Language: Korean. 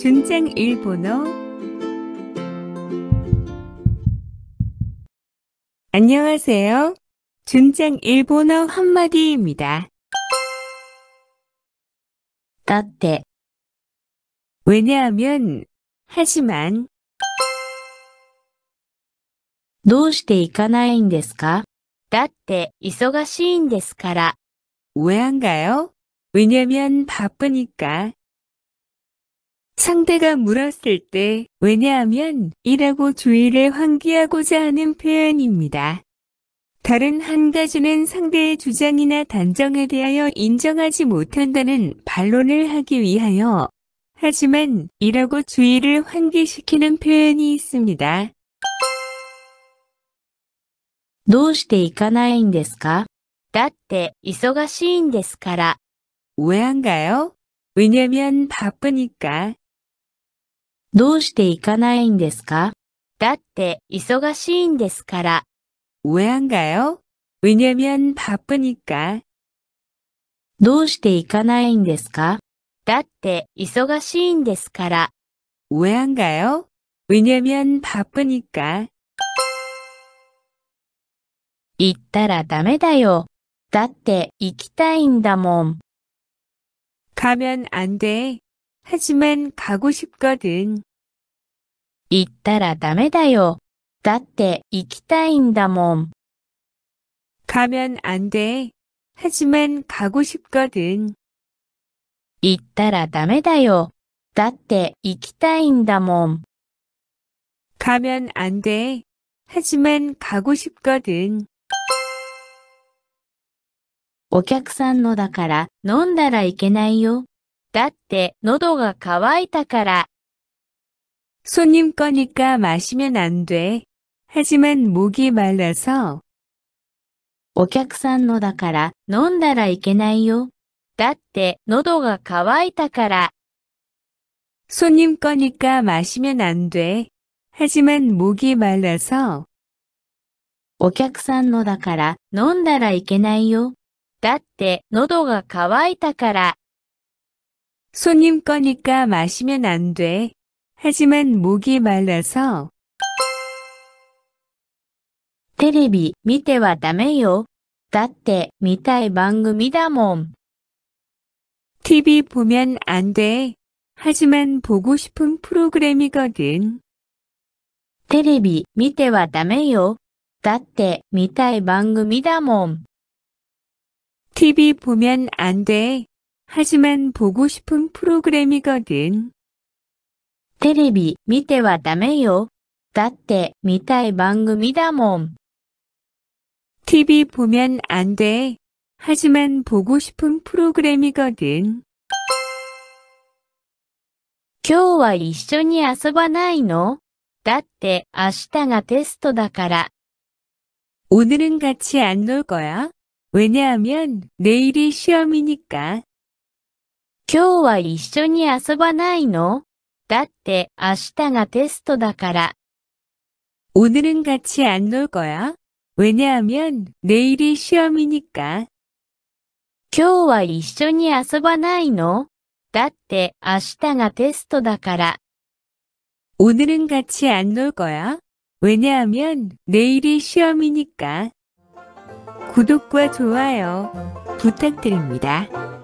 준장 일본어 안녕하세요. 준장 일본어 한마디입니다. 따떼 왜냐하면 하지만 どうして行かないんですかだって忙しいんですから。왜 안 가요? 왜냐면 바쁘니까. 상대가 물었을 때 왜냐하면 이라고 주의를 환기하고자 하는 표현입니다. 다른 한 가지는 상대의 주장이나 단정에 대하여 인정하지 못한다는 반론을 하기 위하여 하지만 이라고 주의를 환기시키는 표현이 있습니다. どうして行かないんですかだって忙しいんですから。왜 안 가요? 왜냐면 바쁘니까. どうして行かないんですかだって忙しいんですから。왜안가요왜냐면바쁘니까どうして行かないんですかだって忙しいんですから。왜안가요왜냐면바쁘니까行ったらダメだよ。だって行きたいんだもん。가면안 돼。 하지만 가고 싶거든. 行ったらダメだよ。だって行きたいんだもん。 가면 안 돼. 하지만 가고 싶거든. 行ったらダメだよ。だって行きたいんだもん。 가면 안 돼. 하지만 가고 싶거든. お客さんのだから飲んだらいけないよ。だって喉が渇いたから。손님거니까마시면안 돼。 하지만목이말라 서。 お客さんのだから飲んだらいけないよ。だって喉が渇いたから。손님거니까마시면안 돼。 하지만목이말라 서。 お客さんのだから飲んだらいけないよ。だって喉が渇いたから。 손님 거니까 마시면 안 돼. 하지만 목이 말라서. テレビ見てはダメよ.だって見たい番組だもん. TV 보면 안 돼. 하지만 보고 싶은 프로그램이거든. テレビ見てはダメよ.だって見たい番組だもん. TV 보면 안 돼. 하지만 보고 싶은 프로그램이거든. テレビ見てはダメよ.だって見たい番組다もん TV 보면 안 돼. 하지만 보고 싶은 프로그램이거든. 今日は一緒に遊ばないのだって明日がテストだから。 오늘은 같이 안 놀 거야? 왜냐하면 내일이 시험이니까. 今日は一緒に遊ばないのだって明日がテストだから。 오늘은 같이 안 놀 거야? 왜냐하면 내일이 시험이니까. 今日は一緒に遊ばないのだって明日がテストだから。 오늘은 같이 안 놀 거야? 왜냐하면 내일이 시험이니까. 구독과 좋아요 부탁드립니다.